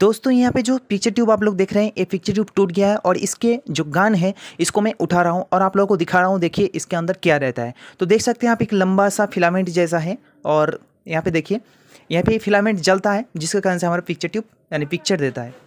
दोस्तों यहाँ पे जो पिक्चर ट्यूब आप लोग देख रहे हैं ये पिक्चर ट्यूब टूट गया है और इसके जो गान है इसको मैं उठा रहा हूँ और आप लोगों को दिखा रहा हूँ देखिए इसके अंदर क्या रहता है तो देख सकते हैं आप एक लंबा सा फिलामेंट जैसा है और यहाँ पे देखिए यहाँ पे फिलामेंट जलता है जिसके कारण से हमारा पिक्चर ट्यूब यानी पिक्चर देता है